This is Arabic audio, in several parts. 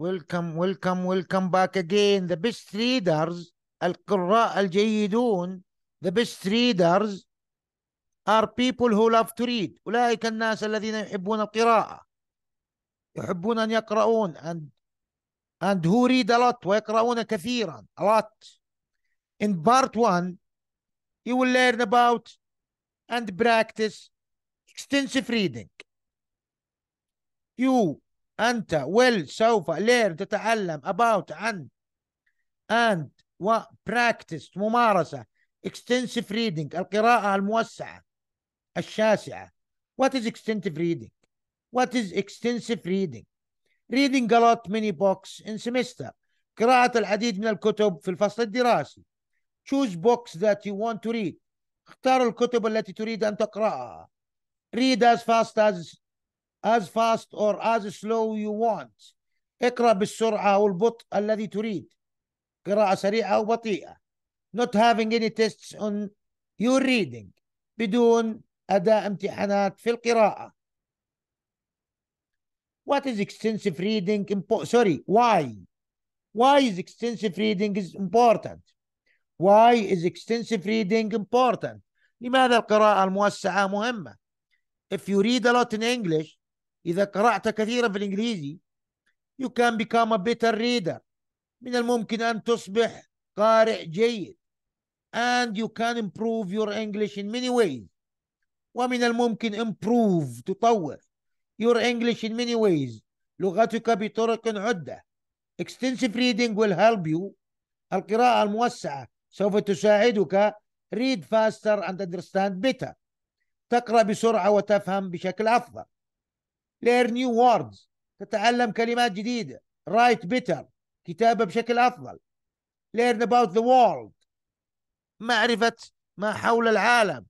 ويلكم ويلكم ويلكم باك اجين ذا بيست ريدرز القراء الجيدون the best readers are people who love to read أولئك الناس الذين يحبون القراءة يحبون أن يقرؤون and and who read a lot ويقرؤون كثيرا a lot in part one you will learn about and practice extensive reading you أنت will سوف learn تتعلم about عن and و practice ممارسة extensive reading القراءة الموسعة الشاسعة what is extensive reading what is extensive reading reading a lot many books in semester قراءة العديد من الكتب في الفصل الدراسي choose books that you want to read اختار الكتب التي تريد أن تقرأها read as fast as as fast or as slow you want اقرأ بالسرعة أو البطء الذي تريد قراءة سريعة أو بطيئة not having any tests on your reading بدون أداء امتحانات في القراءة what is extensive reading important? sorry why why is extensive reading is important why is extensive reading important لماذا القراءة الموسعة مهمة if you read a lot in English إذا قرأت كثيرا في الإنجليزي you can become a better reader من الممكن أن تصبح قارئ جيد and you can improve your English in many ways ومن الممكن improve تطور your English in many ways لغتك بطرق عدة extensive reading will help you القراءة الموسعة سوف تساعدك read faster and understand better تقرأ بسرعة وتفهم بشكل أفضل learn new words تتعلم كلمات جديدة write better كتابة بشكل أفضل learn about the world معرفة ما حول العالم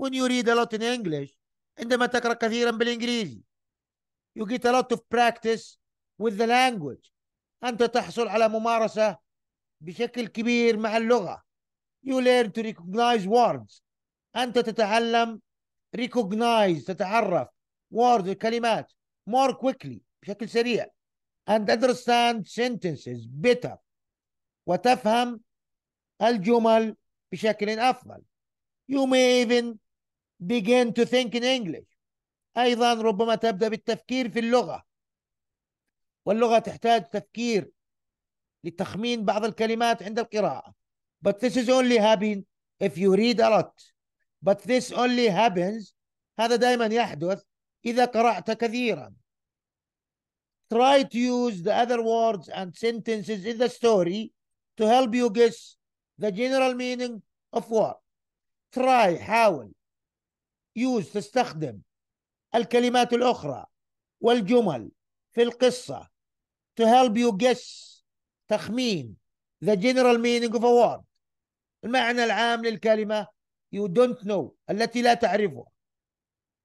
when you read a lot in English عندما تقرأ كثيرا بالإنجليزي you get a lot of practice with the language أنت تحصل على ممارسة بشكل كبير مع اللغة you learn to recognize words أنت تتعلم recognize تتعرف words الكلمات more quickly بشكل سريع and understand sentences better وتفهم الجمل بشكل أفضل you may even begin to think in English أيضا ربما تبدأ بالتفكير في اللغة واللغة تحتاج تفكير لتخمين بعض الكلمات عند القراءة but this is only happen if you read a lot but this only happens هذا دائما يحدث إذا قرأت كثيرا try to use the other words and sentences in the story to help you guess the general meaning of what try حاول use تستخدم الكلمات الأخرى والجمل في القصة to help you guess تخمين the general meaning of a word المعنى العام للكلمة you don't know التي لا تعرفها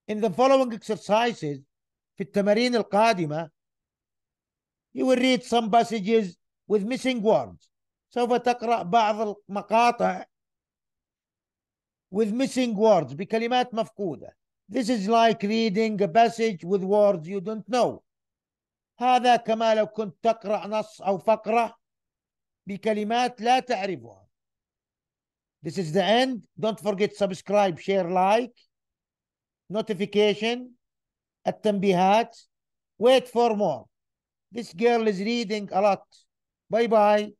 in the following exercises في التمارين القادمة you will read some passages with missing words سوف تقرأ بعض المقاطع with missing words بكلمات مفقودة this is like reading a passage with words you don't know هذا كما لو كنت تقرأ نص أو فقرة بكلمات لا تعرفها This is the end. Don't forget subscribe, share, like. notification, التنبيهات, wait for more. This girl is reading a lot. Bye bye.